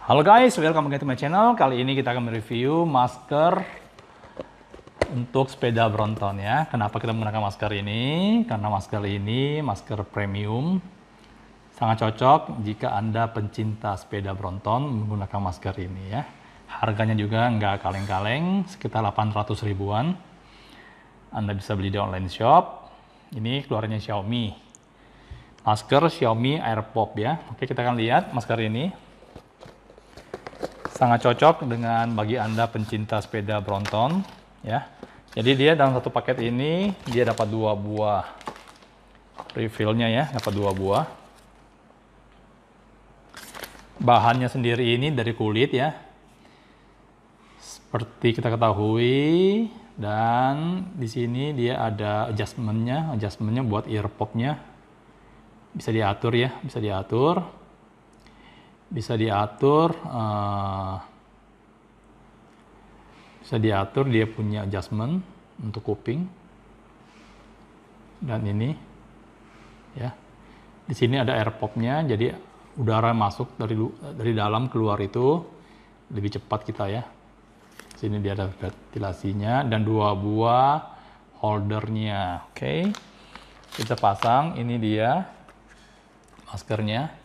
Halo guys, welcome back to my channel. Kali ini kita akan mereview masker untuk sepeda Bronton ya. Kenapa kita menggunakan masker ini? Karena masker ini masker premium. Sangat cocok jika Anda pencinta sepeda Bronton menggunakan masker ini ya. Harganya juga nggak kaleng-kaleng, sekitar 800 ribuan. Anda bisa beli di online shop. Ini keluarnya Xiaomi. Masker Xiaomi AirPop ya. Oke, kita akan lihat masker ini sangat cocok dengan bagi Anda pencinta sepeda Bronton ya. Jadi dia dalam satu paket ini dia dapat dua buah refillnya ya, dapat dua buah. Bahannya sendiri ini dari kulit ya. Seperti kita ketahui dan di sini dia ada adjustmentnya, adjustmentnya buat ear popnya bisa diatur ya, bisa diatur bisa diatur uh, bisa diatur dia punya adjustment untuk kuping dan ini ya di sini ada air popnya jadi udara masuk dari dari dalam keluar itu lebih cepat kita ya Di sini dia ada ventilasinya dan dua buah holdernya oke okay. kita pasang ini dia maskernya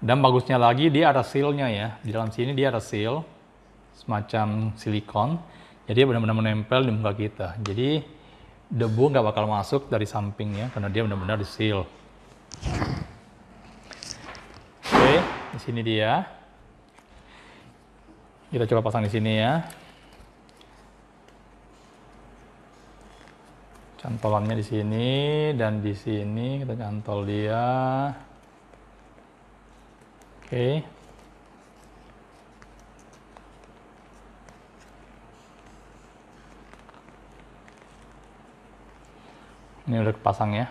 dan bagusnya lagi dia ada sealnya ya. Di dalam sini dia ada seal semacam silikon. Jadi benar-benar menempel di muka kita. Jadi debu nggak bakal masuk dari sampingnya karena dia benar-benar di seal. Oke, di sini dia. Kita coba pasang di sini ya. Cantolannya di sini dan di sini kita cantol dia. Oke. Ini udah pasang ya.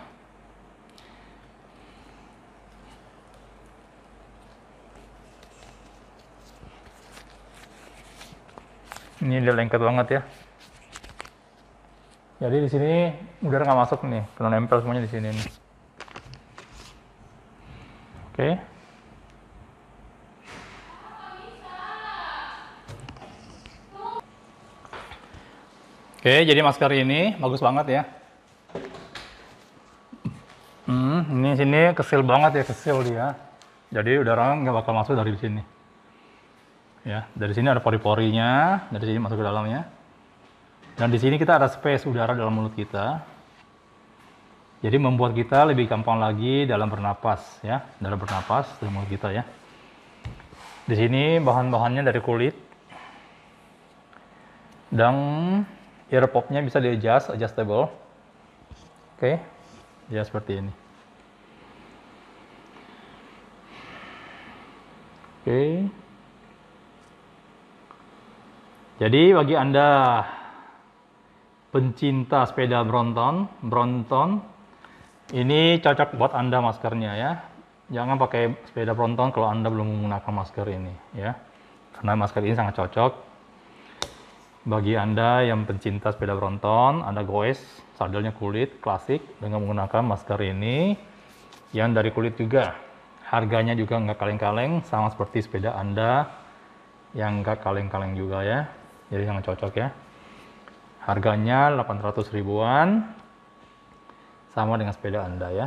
Ini udah lengket banget ya. Jadi di sini udara nggak masuk nih, kena nempel semuanya di sini nih. Oke. Okay. Oke, jadi masker ini bagus banget ya. Hmm, ini sini kesil banget ya, kecil dia. Jadi udara nggak bakal masuk dari sini. Ya, dari sini ada pori-porinya, dari sini masuk ke dalamnya. Dan di sini kita ada space udara dalam mulut kita. Jadi membuat kita lebih gampang lagi dalam bernapas ya, dalam bernapas dalam mulut kita ya. Di sini bahan-bahannya dari kulit. Dan ear popnya bisa di adjust adjustable oke okay. ya seperti ini oke okay. jadi bagi anda pencinta sepeda bronton, bronton, ini cocok buat anda maskernya ya jangan pakai sepeda bronton kalau anda belum menggunakan masker ini ya karena masker ini sangat cocok bagi Anda yang pencinta sepeda bronton, Anda goes sadelnya kulit klasik dengan menggunakan masker ini yang dari kulit juga. Harganya juga nggak kaleng-kaleng, sama seperti sepeda Anda yang nggak kaleng-kaleng juga ya. Jadi sangat cocok ya. Harganya 800 ribuan, sama dengan sepeda Anda ya.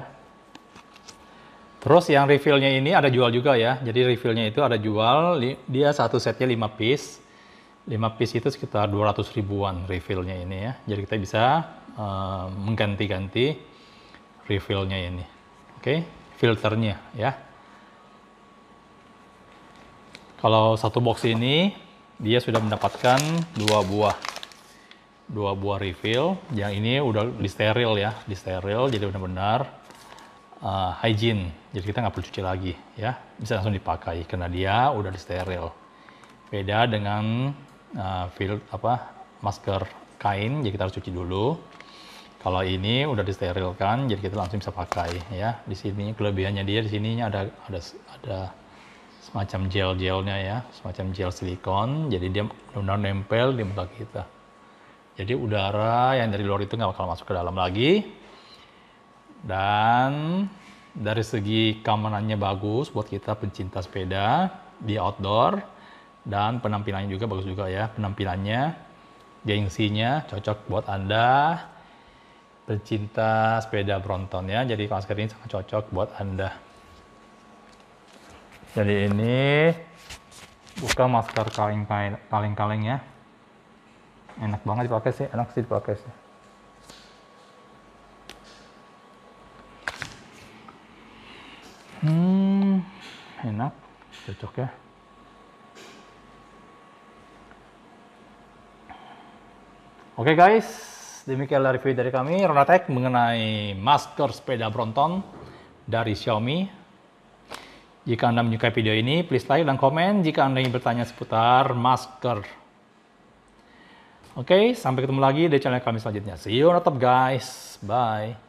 Terus yang refillnya ini ada jual juga ya. Jadi refillnya itu ada jual, dia satu setnya 5 piece 5 piece itu sekitar 200 ribuan refillnya ini ya. Jadi kita bisa uh, mengganti-ganti refillnya ini. Oke, okay? filternya ya. Kalau satu box ini dia sudah mendapatkan dua buah dua buah refill. Yang ini udah steril ya, steril jadi benar-benar uh, hygiene. Jadi kita nggak perlu cuci lagi ya, bisa langsung dipakai karena dia udah steril. Beda dengan uh, eh, field apa masker kain, jadi kita harus cuci dulu. Kalau ini udah disterilkan, jadi kita langsung bisa pakai ya. Di sini kelebihannya dia di sininya ada ada ada semacam gel-gelnya ya, semacam gel silikon. Jadi dia benar nempel di muka kita. Jadi udara yang dari luar itu nggak bakal masuk ke dalam lagi. Dan dari segi keamanannya bagus buat kita pencinta sepeda di outdoor dan penampilannya juga bagus juga ya penampilannya gengsinya cocok buat anda pecinta sepeda Bronton ya jadi masker ini sangat cocok buat anda jadi ini buka masker kaleng-kaleng kaleng-kaleng ya enak banget dipakai sih enak sih dipakai sih hmm enak cocok ya Oke okay guys, demikianlah review dari kami Ronatek mengenai masker sepeda Brompton dari Xiaomi. Jika Anda menyukai video ini, please like dan komen jika Anda ingin bertanya seputar masker. Oke, okay, sampai ketemu lagi di channel kami selanjutnya. See you on top guys. Bye.